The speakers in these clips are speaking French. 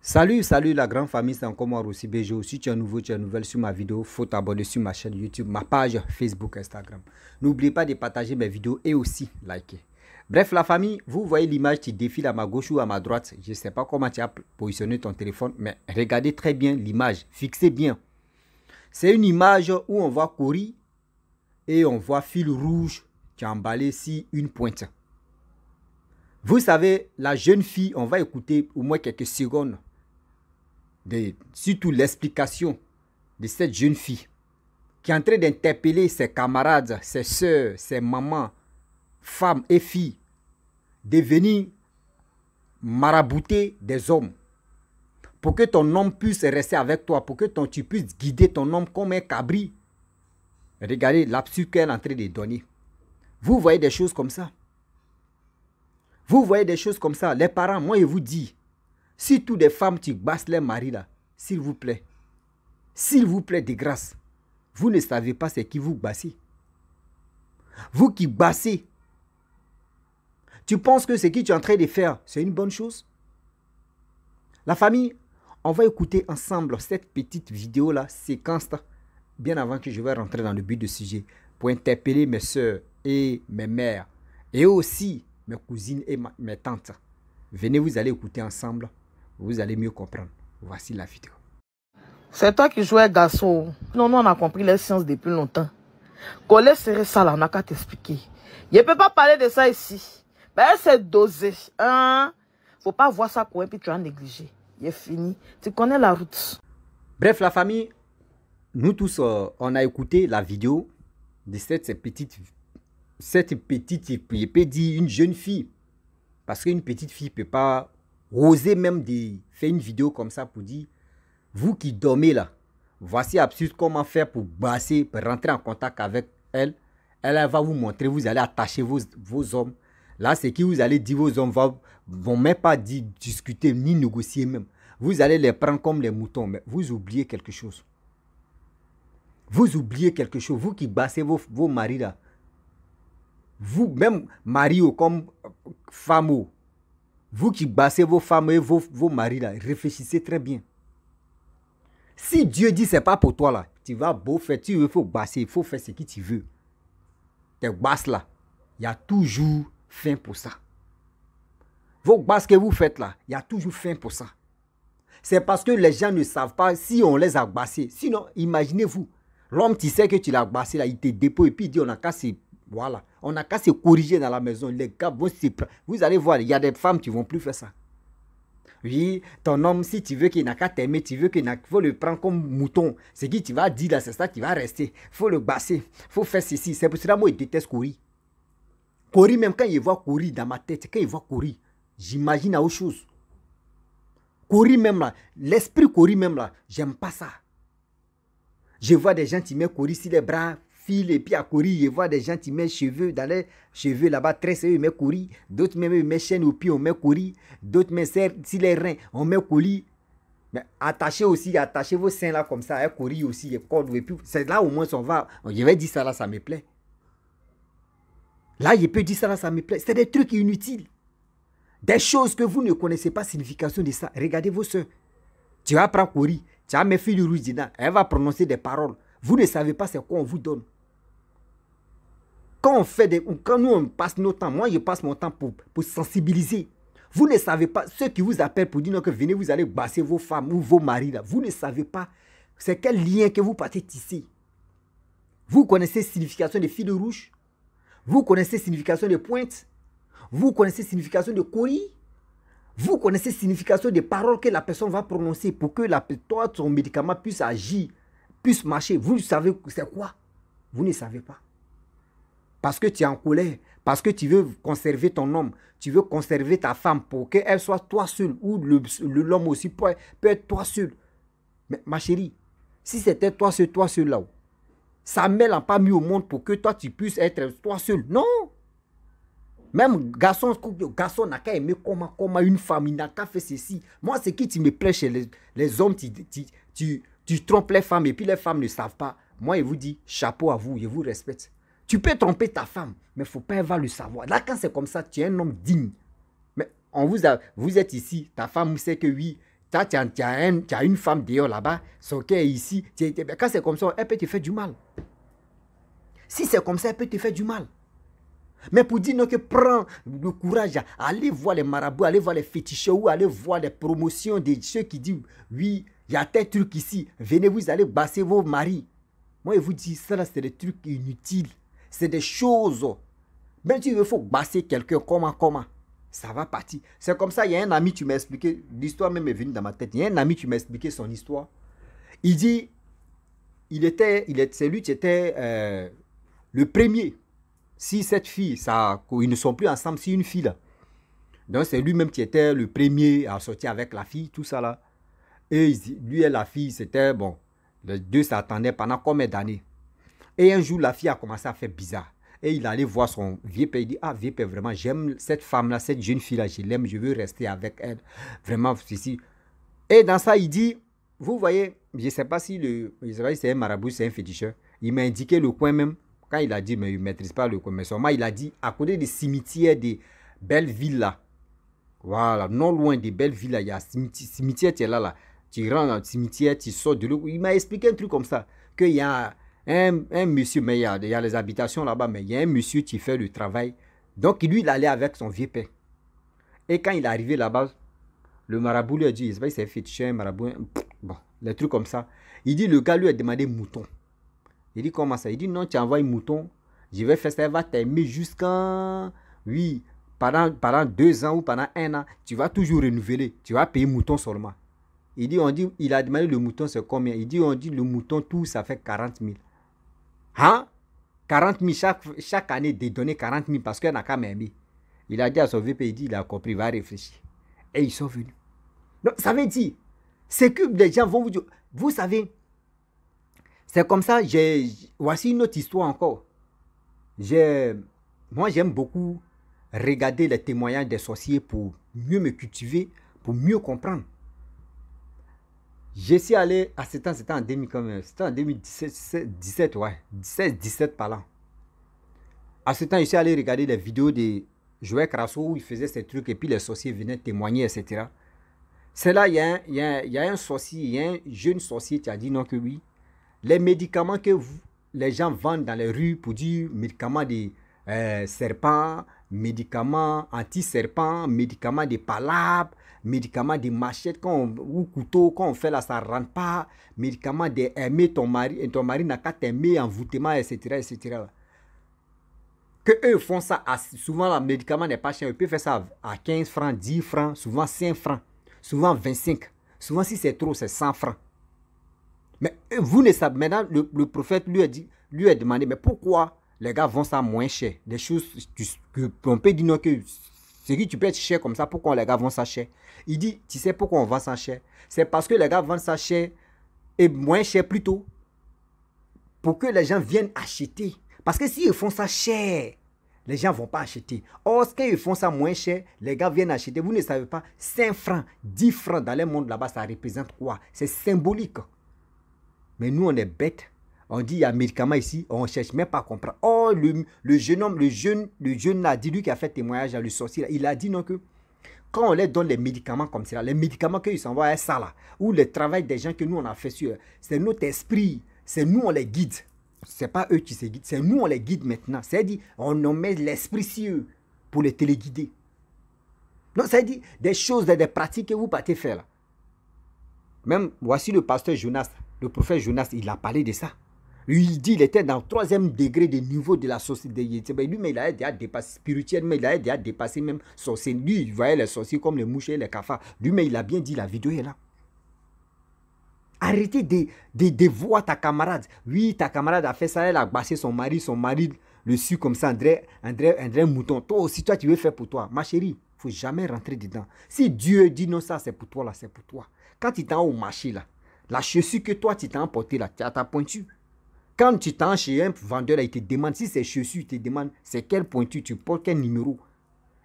Salut, salut la grande famille, c'est encore moi aussi Bejo, Si tu es nouveau, tu es nouvelle sur ma vidéo, faut t'abonner sur ma chaîne YouTube, ma page Facebook, Instagram. N'oublie pas de partager mes vidéos et aussi liker. Bref, la famille, vous voyez l'image qui défile à ma gauche ou à ma droite. Je ne sais pas comment tu as positionné ton téléphone, mais regardez très bien l'image. Fixez bien. C'est une image où on voit Cory et on voit fil rouge qui a emballé ici une pointe. Vous savez, la jeune fille, on va écouter au moins quelques secondes surtout l'explication de cette jeune fille qui est en train d'interpeller ses camarades, ses soeurs, ses mamans, femmes et filles, de venir marabouter des hommes pour que ton homme puisse rester avec toi, pour que ton, tu puisses guider ton homme comme un cabri. Regardez l'absurde qu'elle est en train de donner. Vous voyez des choses comme ça. Vous voyez des choses comme ça. Les parents, moi, je vous dis, si toutes les femmes, qui bassent les maris là, s'il vous plaît, s'il vous plaît des grâce, vous ne savez pas c'est qui vous bassez. Vous qui bassez, tu penses que ce qui tu es en train de faire, c'est une bonne chose La famille, on va écouter ensemble cette petite vidéo là, séquence, bien avant que je vais rentrer dans le but du sujet, pour interpeller mes soeurs et mes mères, et aussi mes cousines et mes tantes. Venez, vous allez écouter ensemble vous allez mieux comprendre. Voici la vidéo. C'est toi qui jouais garçon. Non, non, on a compris les sciences depuis longtemps. Coller serait ça là, on n'a qu'à t'expliquer. Je ne peux pas parler de ça ici. Ben, c'est dosé. Hein? Faut pas voir ça courir puis tu as négligé. Il est fini. Tu connais la route. Bref, la famille, nous tous, euh, on a écouté la vidéo de cette petite, cette petite, je peux dire une jeune fille. Parce qu'une petite fille ne peut pas oser même de faire une vidéo comme ça pour dire, vous qui dormez là, voici absurde comment faire pour basser, pour rentrer en contact avec elle. Elle, va vous montrer, vous allez attacher vos, hommes. Là, c'est qui vous allez dire vos hommes ne vont même pas discuter ni négocier même. Vous allez les prendre comme les moutons, mais vous oubliez quelque chose. Vous oubliez quelque chose. Vous qui bassez vos, vos maris là. Vous, même Mario comme euh, femme, vous qui bassez vos femmes et vos, maris, là, réfléchissez très bien. Si Dieu dit c'est pas pour toi, là, tu vas beau faire, tu veux, faut basser, il faut faire ce que tu veux. Tes basses, là, il y a toujours fin pour ça. Vos basses que vous faites, là, il y a toujours fin pour ça. C'est parce que les gens ne savent pas si on les a bassés. Sinon, imaginez-vous, l'homme, qui sait que tu l'as bassé, là, il te dépose et puis il dit on a cassé. Voilà. On n'a qu'à se corriger dans la maison. Les gars vont se prendre. Vous allez voir, il y a des femmes qui ne vont plus faire ça. Oui, ton homme, si tu veux qu'il n'a qu'à t'aimer, tu veux qu'il faut le prendre comme mouton. Ce qui tu vas dire là, c'est ça qui va rester. faut le basser. faut faire ceci. C'est pour cela que moi, je déteste courir. Courir, même quand il voit courir dans ma tête, quand il voit courir, j'imagine autre chose. Courir même là, l'esprit courir même là, j'aime pas ça. Je vois des gens qui mettent courir sur les bras, et puis à courir. Je vois des gens qui mettent cheveux dans les cheveux là-bas, très eux, ils mettent courir. D'autres même, mes mettent au pied, on met courir. D'autres mettent si les reins, on met courir. Mais attachez aussi, attachez vos seins là comme ça, et courir aussi, et cordes c'est là au moins on va. Je vais dire ça là, ça me plaît. Là, je peux dire ça là, ça me plaît. C'est des trucs inutiles. Des choses que vous ne connaissez pas, signification de ça. Regardez vos soeurs. Tu vas prendre courir. Tu as mes filles de Elle va prononcer des paroles. Vous ne savez pas c'est quoi on vous donne quand on fait des, quand nous on passe nos temps, moi je passe mon temps pour, sensibiliser. Vous ne savez pas, ceux qui vous appellent pour dire non, que venez, vous allez basser vos femmes ou vos maris là, vous ne savez pas c'est quel lien que vous partez ici Vous connaissez signification des fils rouges, vous connaissez signification des pointes, vous connaissez signification de colis, vous connaissez signification des paroles que la personne va prononcer pour que la, toi, son médicament puisse agir, puisse marcher. Vous savez c'est quoi Vous ne savez pas parce que tu es en colère, parce que tu veux conserver ton homme, tu veux conserver ta femme pour qu'elle soit toi seule, ou l'homme aussi peut, être toi seul. Mais ma chérie, si c'était toi seul, toi seul là-haut, mère n'a pas mis au monde pour que toi tu puisses être toi seul. Non! Même garçon, garçon n'a qu'à aimer comment, comment une femme, il n'a qu'à faire ceci. Moi, c'est qui tu me plais les, hommes, tu trompes les femmes et puis les femmes ne savent pas. Moi, je vous dis chapeau à vous, je vous respecte. Tu peux tromper ta femme, mais il ne faut pas, avoir le savoir. Là, quand c'est comme ça, tu es un homme digne. Mais on vous, a, vous êtes ici, ta femme sait que oui, tu as, une femme d'ailleurs, là-bas, son est ici. quand c'est comme ça, elle peut te faire du mal. Si c'est comme ça, elle peut te faire du mal. Mais pour dire non, que prends le courage, à aller voir les marabouts, aller voir les féticheurs ou aller voir les promotions de ceux qui disent oui, il y a tel truc ici, venez vous allez basser vos maris. Moi, je vous dis, ça c'est des trucs inutiles. C'est des choses. Même si il faut basser quelqu'un, comment, comment, ça va partir. C'est comme ça, il y a un ami, tu m'as expliqué, l'histoire même est venue dans ma tête. Il y a un ami, tu m'as expliqué son histoire. Il dit, il était, il c'est lui qui était euh, le premier. Si cette fille, ça, ils ne sont plus ensemble, si une fille Donc c'est lui-même qui était le premier à sortir avec la fille, tout ça là. Et lui et la fille, c'était bon. Les deux s'attendaient pendant combien d'années et un jour, la fille a commencé à faire bizarre. Et il allait voir son vieux père. Il dit Ah, vieux père, vraiment, j'aime cette femme-là, cette jeune fille-là, je l'aime, je veux rester avec elle. Vraiment, ceci. Et dans ça, il dit Vous voyez, je ne sais pas si, le, c'est un marabout, c'est un féticheur. Il m'a indiqué le coin même. Quand il a dit Mais il ne maîtrise pas le coin, mais seulement, il a dit À côté des cimetières des belles villas. Voilà, non loin des belles villas, il y a un cimetière, tu es là, là. Tu rentres dans le cimetière, tu sors de l'eau. Il m'a expliqué un truc comme ça. Qu'il y a un, monsieur, mais il y, a, les habitations là-bas, mais il y a un monsieur qui fait le travail. Donc lui, il allait avec son vieux père. Et quand il est arrivé là-bas, le marabout lui a dit, il s'est fait un marabout, bon, les trucs comme ça. Il dit, le gars lui a demandé mouton. Il dit, comment ça Il dit, non, tu envoies un mouton, je vais faire ça, Il va t'aimer jusqu'à, oui, pendant, pendant deux ans ou pendant un an, tu vas toujours renouveler, tu vas payer mouton seulement. Il dit, on dit, il a demandé le mouton, c'est combien Il dit, on dit, le mouton, tout, ça fait 40 000. Hein 40 000 chaque, année, de données, 40 000 parce qu'il n'a qu'à m'aimer. Il a dit à son VP, il a compris, il va réfléchir. Et ils sont venus. Donc, ça veut dire, c'est que les gens vont vous dire, vous savez, c'est comme ça, voici une autre histoire encore. moi, j'aime beaucoup regarder les témoignages des sorciers pour mieux me cultiver, pour mieux comprendre. Je suis allé à ce temps, c'était en, c'était en 2017, ouais, 17, 17 par an À ce temps, je suis allé regarder les vidéos de Joël Crasso où il faisait ces trucs et puis les sorciers venaient témoigner, etc. C'est là, il y, a un, y sorcier, y a un jeune sorcier qui a dit non que oui. Les médicaments que les gens vendent dans les rues pour dire médicaments des euh, serpents, médicaments anti-serpents, médicaments de palabres, médicaments de machettes quand on, ou couteaux, quand on fait là, ça ne rentre pas, médicaments d'aimer ton mari, et ton mari n'a qu'à t'aimer, envoûtement, etc., etc. Que eux font ça, souvent le médicament n'est pas cher, ils peuvent faire ça à 15 francs, 10 francs, souvent 5 francs, souvent 25, souvent si c'est trop, c'est 100 francs. Mais euh, vous ne savez, maintenant le, le prophète lui a, dit, lui a demandé, mais pourquoi les gars vendent ça moins cher. Des choses que on peut dire que ce qui tu peux être cher comme ça, pourquoi les gars vendent ça cher Il dit, tu sais pourquoi on vend ça cher C'est parce que les gars vendent ça cher et moins cher plutôt pour que les gens viennent acheter. Parce que s'ils ils font ça cher, les gens ne vont pas acheter. Or, ce qu'ils font ça moins cher, les gars viennent acheter. Vous ne savez pas, 5 francs, 10 francs dans le monde là-bas, ça représente quoi C'est symbolique. Mais nous, on est bêtes. On dit il y a un médicament ici, on cherche même pas à comprendre. Oh, le, jeune homme, le jeune, le jeune a dit, lui qui a fait témoignage à le sorcier, il a dit non que quand on leur donne les médicaments comme cela, les médicaments qu'ils s'envoient à ça là, ou le travail des gens que nous on a fait sur c'est notre esprit, c'est nous on les guide. C'est pas eux qui se guident, c'est nous on les guide maintenant. cest dit, on met l'esprit sur eux pour les téléguider. Non, cest dit des choses, des pratiques que vous partez faire là. Même, voici le pasteur Jonas, le prophète Jonas, il a parlé de ça. Il dit qu'il était dans le troisième degré de niveau de la société. lui mais il a déjà dépassé spirituellement, il a déjà dépassé même sorcier. Lui, il voyait les sorciers comme les mouches et les cafards. lui il a bien dit, la vidéo est là. Arrêtez de, de, voir ta camarade. Oui, ta camarade a fait ça, elle a bâché son mari, son mari le suit comme ça, André, André, André Mouton. Toi aussi, toi, tu veux faire pour toi. Ma chérie, faut jamais rentrer dedans. Si Dieu dit non, ça, c'est pour toi, là, c'est pour toi. Quand tu t'en au marché, là, la chaussure que toi, tu t'es emportée, là, tu as ta pointure. Quand tu t'en chez un vendeur, il te demande si c'est chaussures, il te demande c'est quel pointure tu portes, quel numéro.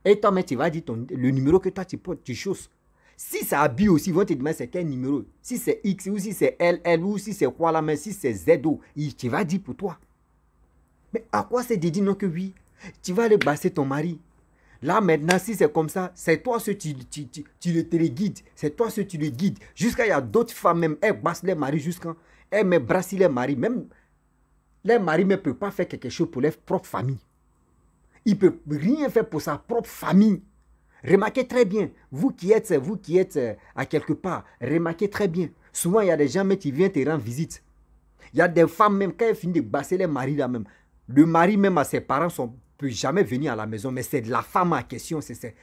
Et toi, mais tu vas dire ton, le numéro que toi tu portes, tu chausses. Si c'est habillé aussi, ils vont te demander c'est quel numéro. Si c'est X ou si c'est LL ou si c'est quoi là, mais si c'est ZO, il te va dire pour toi. Mais à quoi c'est de dire non que oui Tu vas aller basser ton mari. Là maintenant, si c'est comme ça, c'est toi ce tu, tu, tu, le téléguides. C'est toi ce tu le guides. Jusqu'à il y a d'autres femmes même, elles bassent les maris jusqu'à. Elles me brassent les maris. Même les mari ne peuvent pas faire quelque chose pour leur propre famille. Il ne rien faire pour sa propre famille. Remarquez très bien, vous qui êtes, vous qui êtes euh, à quelque part, remarquez très bien. Souvent, il y a des gens qui viennent te rendre visite. Il y a des femmes même, quand elles finissent de basser les maris là même, le mari même à ses parents ne peut jamais venir à la maison, mais c'est la femme en question, c'est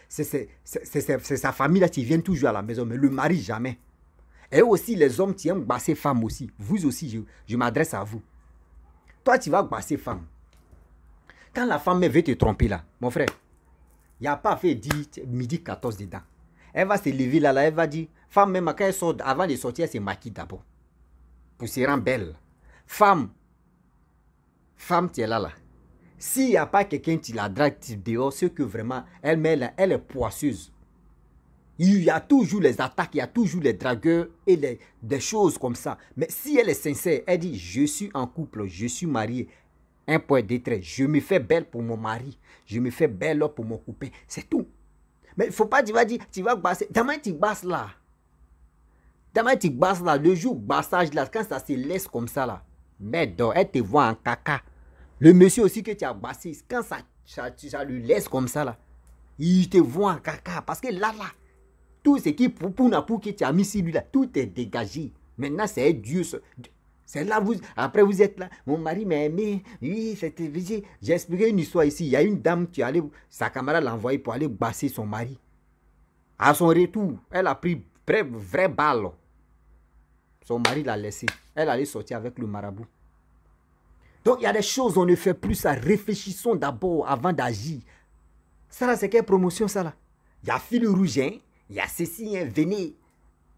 sa famille là qui vient toujours à la maison, mais le mari jamais. Et aussi les hommes qui aiment basser femmes aussi, vous aussi, je, je m'adresse à vous. Toi, tu vas passer femme. Quand la femme veut te tromper là, mon frère, il n'y a pas fait 10, midi 14 dedans. Elle va se lever là, là, elle va dire, femme même quand elle sort, avant de sortir, elle se maquille d'abord. Pour se rendre belle. Femme, femme, tu es là, là. S'il n'y a pas quelqu'un qui la drague dehors, ce que vraiment, elle, met là, elle est poisseuse il y a toujours les attaques, il y a toujours les dragueurs et les, des choses comme ça. Mais si elle est sincère, elle dit, je suis en couple, je suis mariée. Un point de trait, je me fais belle pour mon mari, je me fais belle pour mon copain, c'est tout. Mais il ne faut pas, tu vas dire, tu vas passer, Demain, tu basses là. Demain, tu passes là. Le jour bassage là, quand ça se laisse comme ça là, mais elle te voit en caca. Le monsieur aussi que tu as bassé, quand ça, ça, ça, lui laisse comme ça là, il te voit en caca. Parce que là, là, tout ce qui pour, pour, mis celui là, tout est dégagé. Maintenant, c'est Dieu. C'est là, vous, après vous êtes là, mon mari m'a aimé, oui, c'était... J'ai expliqué une histoire ici, il y a une dame qui allait, sa camarade l'a envoyée pour aller basser son mari. À son retour, elle a pris vrai, vrai balle. Son mari l'a laissé. Elle allait sortir avec le marabout. Donc il y a des choses, on ne fait plus ça. Réfléchissons d'abord avant d'agir. Ça c'est quelle promotion ça là Il y a fil rouge, hein il y a ceci, hein, venez.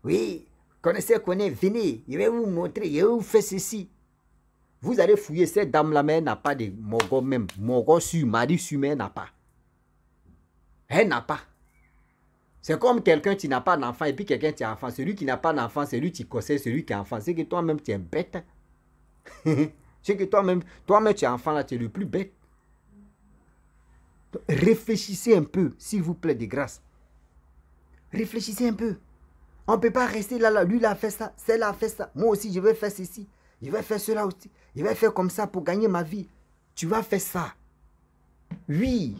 Oui, connaissez, connaît, venez. Je vais vous montrer, je vais vous faire ceci. Vous allez fouiller, cette dame-là, mais elle n'a pas de mogo même. Mogo sur, mari sur, mais elle n'a pas. Elle n'a pas. C'est comme quelqu'un, qui n'a pas d'enfant, et puis quelqu'un, qui a enfant. Celui qui n'a pas d'enfant, c'est lui qui conseille celui qui a enfant. C'est que toi-même, tu es bête. c'est que toi-même, toi-même, tu es enfant, là, tu es le plus bête. réfléchissez un peu, s'il vous plaît, de grâce. Réfléchissez un peu. On ne peut pas rester là, là. Lui, il a fait ça, celle-là a fait ça. Moi aussi, je vais faire ceci. Je vais faire cela aussi. Je vais faire comme ça pour gagner ma vie. Tu vas faire ça. Oui.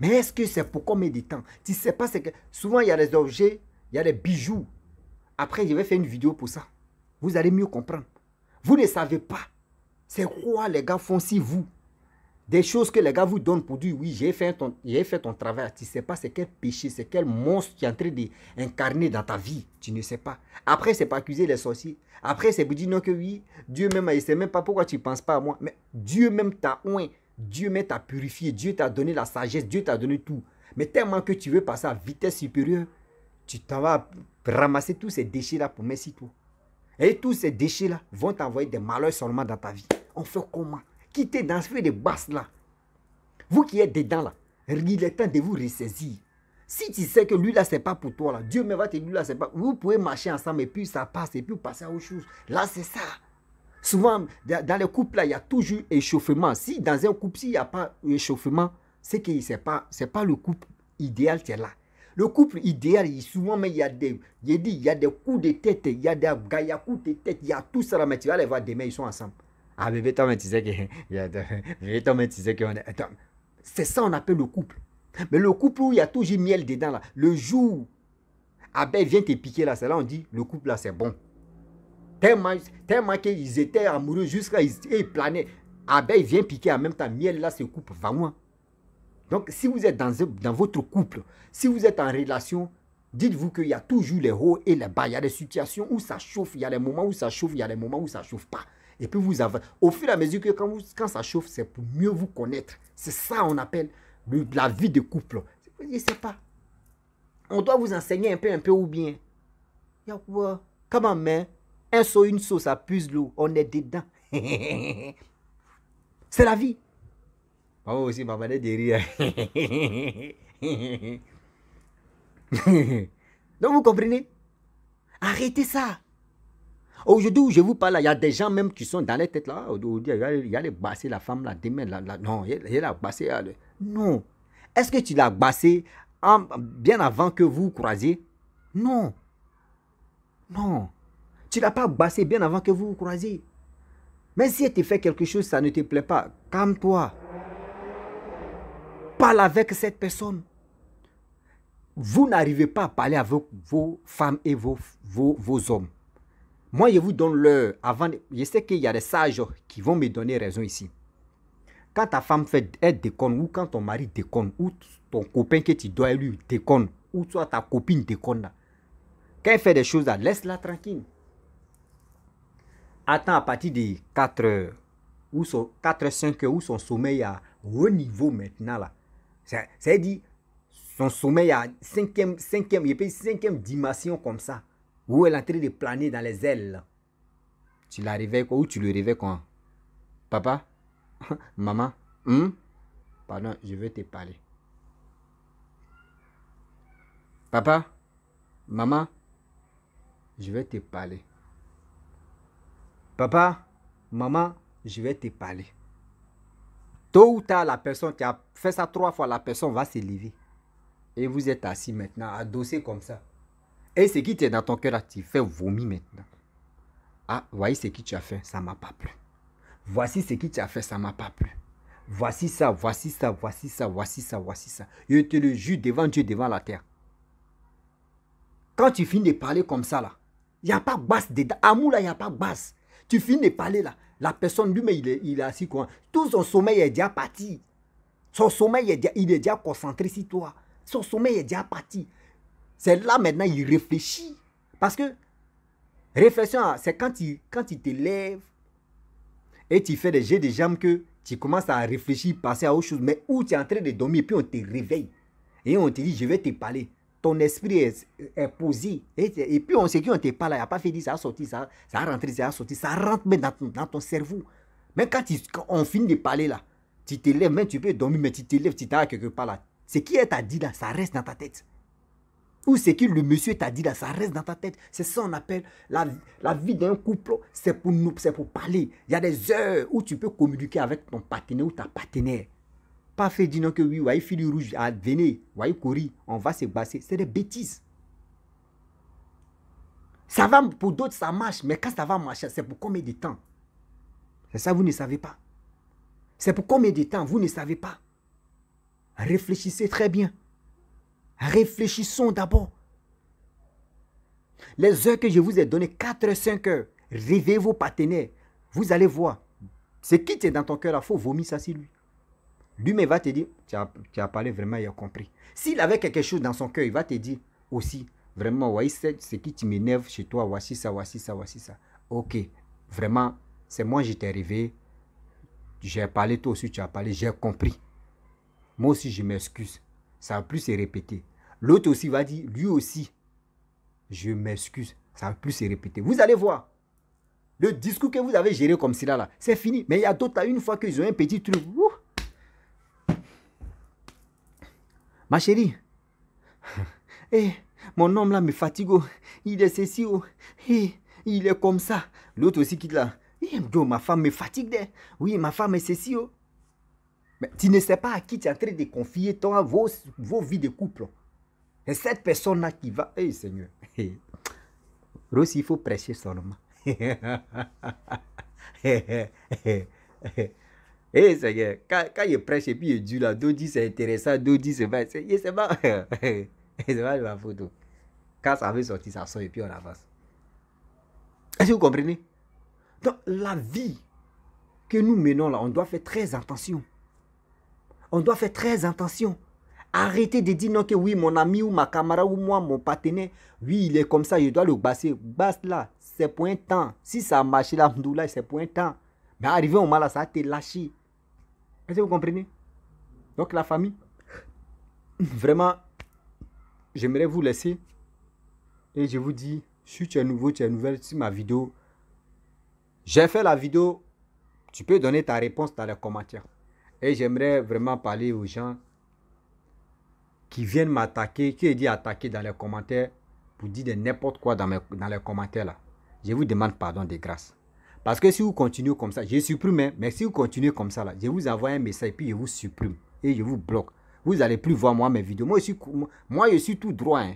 Mais est-ce que c'est pour combien de temps Tu sais pas, c'est que souvent, il y a des objets, il y a des bijoux. Après, je vais faire une vidéo pour ça. Vous allez mieux comprendre. Vous ne savez pas. C'est quoi les gars font si vous des choses que les gars vous donnent pour dire oui, j'ai fait ton, travail. Tu ne sais pas c'est quel péché, c'est quel monstre qui est en train d'incarner dans ta vie. Tu ne sais pas. Après, c'est pas accuser les sorciers. Après, c'est vous dire non que oui, Dieu même, il ne sait même pas pourquoi tu ne penses pas à moi. Mais Dieu même t'a oint. Dieu même t'a purifié. Dieu t'a donné la sagesse. Dieu t'a donné tout. Mais tellement que tu veux passer à vitesse supérieure, tu t'en vas ramasser tous ces déchets-là pour merci toi. Et tous ces déchets-là vont t'envoyer des malheurs seulement dans ta vie. On fait comment quitter dans ce fait de basse là. Vous qui êtes dedans là, il est temps de vous ressaisir. Si tu sais que lui là, c'est pas pour toi là, Dieu me va lui là, c'est pas. Vous pouvez marcher ensemble et puis ça passe et puis passer à autre chose. Là, c'est ça. Souvent, dans les couples là, il y a toujours échauffement. Si dans un couple, il n'y a pas échauffement, c'est que ce n'est pas, pas le couple idéal qui est là. Le couple idéal, souvent, mais il y a des, il y a des coups de tête, il y a des coups de tête, il y a tout ça là, mais tu vas les voir demain, ils sont ensemble. Ah bébé, toi, tu sais que. C'est ça, on appelle le couple. Mais le couple où il y a toujours miel dedans, là, le jour, Abel vient te piquer, là, c'est là, on dit, le couple, là, c'est bon. Tellement, qu'ils étaient amoureux jusqu'à ils, planaient. Abel vient piquer en même temps, miel, là, ce couple, va moins. Donc, si vous êtes dans, dans votre couple, si vous êtes en relation, dites-vous qu'il y a toujours les hauts et les bas. Il y a des situations où ça chauffe, il y a des moments où ça chauffe, il y a des moments où ça chauffe pas. Et puis vous avez, au fur et à mesure que quand, vous, quand ça chauffe, c'est pour mieux vous connaître. C'est ça qu'on appelle la vie de couple. Je ne sais pas. On doit vous enseigner un peu, un peu ou bien. quoi? comment mais un saut, une sauce, ça puise l'eau. On est dedans. c'est la vie. aussi, est derrière. Donc vous comprenez Arrêtez ça. Aujourd'hui où je vous parle, il y a des gens même qui sont dans les têtes là. Ah, il y a les la femme là, demain Non, il y a la ah, Non. Est-ce que tu l'as bassé bien avant que vous croisiez Non. Non. Tu ne l'as pas bassé bien avant que vous croisiez. Mais si elle te fait quelque chose, ça ne te plaît pas, calme-toi. Parle avec cette personne. Vous n'arrivez pas à parler avec vos femmes et vos hommes. Moi, je vous donne l'heure avant. Je sais qu'il y a des sages qui vont me donner raison ici. Quand ta femme fait, elle déconne, ou quand ton mari déconne, ou ton copain que tu dois lui déconne, ou toi ta copine déconne, quand elle fait des choses, là, laisse-la tranquille. Attends à partir de 4 ou son 4 5 heures, où son sommeil est à haut niveau maintenant, là. cest dit dire son sommeil à 5e, 5e, 5e dimension comme ça. Où elle est en train de planer dans les ailes. Tu la réveilles quoi Ou tu le réveilles quand Papa Maman hmm? Pardon, je vais te parler. Papa Maman Je vais te parler. Papa Maman Je vais te parler. Tôt ou tard, la personne qui a fait ça trois fois, la personne va se lever. Et vous êtes assis maintenant, adossé comme ça. Et ce qui est dans ton cœur là, tu fais vomir maintenant. Ah, voyez ce qui tu as fait, ça ne m'a pas plu. Voici ce qui tu as fait, ça ne m'a pas plu. Voici ça, voici ça, voici ça, voici ça, voici ça. Je te le jure devant Dieu, devant la terre. Quand tu finis de parler comme ça là, il n'y a pas basse dedans. Amour là, il n'y a pas basse. Tu finis de parler là. La personne lui-même, il est, il assis quoi. Tout son sommeil est déjà parti. Son sommeil, est il est déjà concentré sur toi. Son sommeil est déjà parti. C'est là maintenant, il réfléchit. Parce que réflexion, ah, c'est quand tu, quand te lèves et tu fais des jeux de jambes que tu commences à réfléchir, passer à autre chose, mais où tu es en train de dormir, puis on te réveille. Et on te dit, je vais te parler. Ton esprit est, posé. Et, puis on sait qu'on te parle, il n'a pas fini, ça a sorti, ça, a rentré, ça a sorti, ça rentre même dans ton, cerveau. Mais quand, on finit de parler là, tu te lèves, même tu peux dormir, mais tu te lèves, tu t'as quelque part là. Ce qui est à dire là, ça reste dans ta tête. Ou c'est que le monsieur t'a dit là, ça reste dans ta tête. C'est ça qu'on appelle la, vie d'un couple. C'est pour nous, c'est pour parler. Il y a des heures où tu peux communiquer avec ton partenaire ou ta partenaire. Pas fait dire que oui, voyez, fil rouge, ah, venez, voyez, on va se basser. C'est des bêtises. Ça va, pour d'autres, ça marche, mais quand ça va marcher, c'est pour combien de temps C'est ça, vous ne savez pas. C'est pour combien de temps Vous ne savez pas. Réfléchissez très bien. Réfléchissons d'abord. Les heures que je vous ai données, 4 5 heures, rêvez vos partenaires. Vous allez voir. Ce qui est dans ton cœur, il faut vomir ça sur lui. Lui-même va te dire, tu as, parlé vraiment, il a compris. S'il avait quelque chose dans son cœur, il va te dire aussi, vraiment, ce qui m'énerve chez toi, voici ça, voici ça, voici ça. Ok, vraiment, c'est moi, j'étais rêvé. J'ai parlé, toi aussi, tu as parlé, j'ai compris. Moi aussi, je m'excuse. Ça va plus se répéter. L'autre aussi va dire, lui aussi, je m'excuse. Ça va plus se répéter. Vous allez voir. Le discours que vous avez géré comme cela, là, c'est fini. Mais il y a d'autres, une fois qu'ils ont un petit truc. Ma chérie, eh, mon homme là me fatigue. Oh. Il est ceci. Oh. Eh, il est comme ça. L'autre aussi quitte là. Eh, ma femme me fatigue. Oui, ma femme est ceci. Oh. Mais tu ne sais pas à qui tu es en train de confier ton, vos, vos vies de couple. Et cette personne-là qui va, Eh Seigneur, Rossi, il faut prêcher seulement. Eh Seigneur, quand, quand il prêche et puis il dit là, Dodi c'est intéressant, Dodi c'est pas... c'est pas, c'est pas la photo. Quand ça veut sortir, ça sort et puis on avance. Est-ce que vous comprenez? Donc la vie que nous menons là, on doit faire très attention. On doit faire très attention. Arrêtez de dire non que oui, mon ami ou ma camarade ou moi, mon partenaire, oui, il est comme ça, je dois le basser. Basse là, c'est pour temps. Si ça a marché là, c'est pour temps. Mais arrivé au mal ça a été lâché. Est-ce que vous comprenez Donc la famille, vraiment, j'aimerais vous laisser. Et je vous dis, si tu es nouveau, tu es nouvelle sur ma vidéo, j'ai fait la vidéo. Tu peux donner ta réponse dans les commentaires. Et j'aimerais vraiment parler aux gens qui viennent m'attaquer, qui ont dit attaquer dans les commentaires, pour dire n'importe quoi dans, mes, dans les commentaires là. Je vous demande pardon des grâce. Parce que si vous continuez comme ça, je supprime, hein, mais si vous continuez comme ça là, je vous envoie un message, puis je vous supprime et je vous bloque. Vous n'allez plus voir moi mes vidéos. Moi, je suis, moi, je suis tout droit. Hein.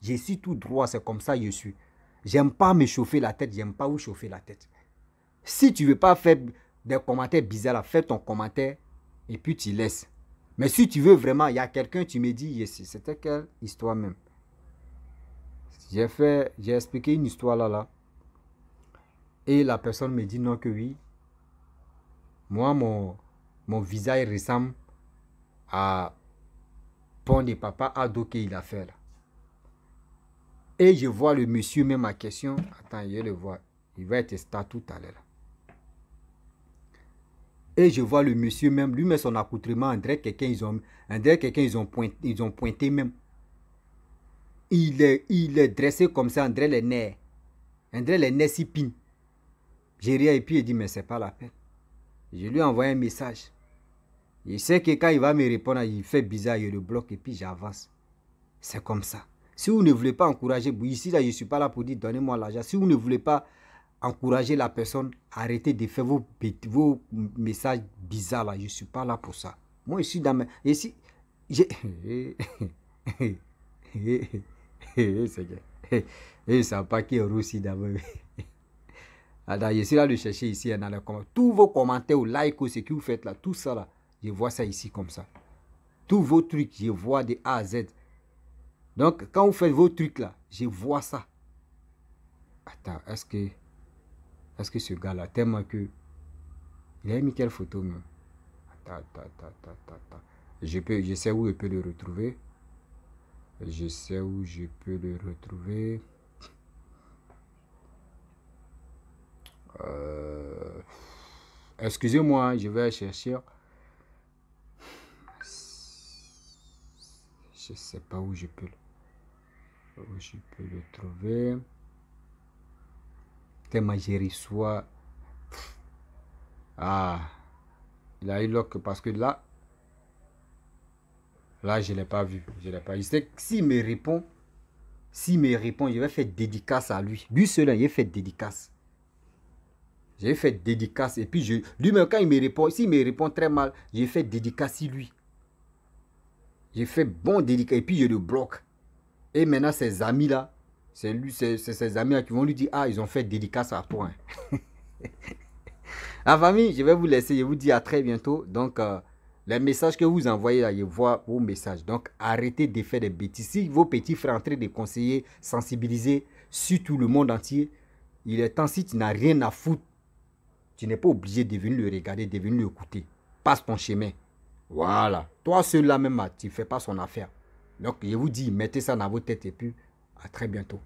Je suis tout droit, c'est comme ça je suis. J'aime pas me chauffer la tête, j'aime pas vous chauffer la tête. Si tu veux pas faire des commentaires bizarres, fais ton commentaire et puis tu laisses. Mais si tu veux vraiment, il y a quelqu'un, tu me dis, c'était quelle histoire même J'ai fait, j'ai expliqué une histoire là, là. Et la personne me dit non que oui. Moi, mon, mon visage ressemble à ton de papa ado qu'il a fait là. Et je vois le monsieur même ma question. Attends, je le vois. Il va être ça tout à l'heure. Et je vois le monsieur même, lui met son accoutrement, André quelqu'un, ils ont, André quelqu'un, ils ont pointé, ils ont pointé même. Il est, il est dressé comme ça, André les nerfs. André les nerfs si J'ai rien et puis il dit, mais c'est pas la peine. Je lui ai envoyé un message. Je sais que quand il va me répondre, il fait bizarre, il le bloque et puis j'avance. C'est comme ça. Si vous ne voulez pas encourager, ici là, je ne suis pas là pour dire donnez-moi l'argent. Si vous ne voulez pas encourager la personne, arrêtez de faire vos, vos messages bizarres là. Je ne suis pas là pour ça. Moi, je suis dans ma... Je Et Je... C'est pas qui est aussi dans ma... Alors, je suis là de chercher ici Tous vos commentaires ou likes ou ce que vous faites là, tout ça là, je vois ça ici comme ça. Tous vos trucs, je vois de A à Z. Donc, quand vous faites vos trucs là, je vois ça. Attends, est-ce que... Parce que ce gars-là, tellement que. Il a mis quelle photo, attends, attends, attends, attends, Je, peux, je sais où je peux le retrouver. Je sais où je peux le retrouver. Euh, excusez-moi, je vais chercher. Je sais pas où je peux, où je peux le trouver tellement j'ai soit, Ah, il a eu parce que là, là, je ne l'ai pas vu. Je l'ai pas vu. S'il me répond, s'il me répond, je vais faire dédicace à lui. Lui seul, hein, il fait dédicace. J'ai fait dédicace et puis je, lui-même quand il me répond, s'il me répond très mal, j'ai fait dédicace à lui. J'ai fait bon dédicace et puis je le bloque. Et maintenant, ses amis-là, c'est lui, c'est ses amis qui vont lui dire Ah, ils ont fait dédicace à toi. Hein. La famille, je vais vous laisser. Je vous dis à très bientôt. Donc, euh, les messages que vous envoyez là, je vos messages. Donc, arrêtez de faire des bêtises. Si vos petits frères entrent des conseillers... Sensibilisés sur tout le monde entier, il est temps, si tu n'as rien à foutre, tu n'es pas obligé de venir le regarder, de venir l'écouter. Passe ton chemin. Voilà. Toi, celui-là même, tu ne fais pas son affaire. Donc, je vous dis, mettez ça dans vos têtes et puis à très bientôt.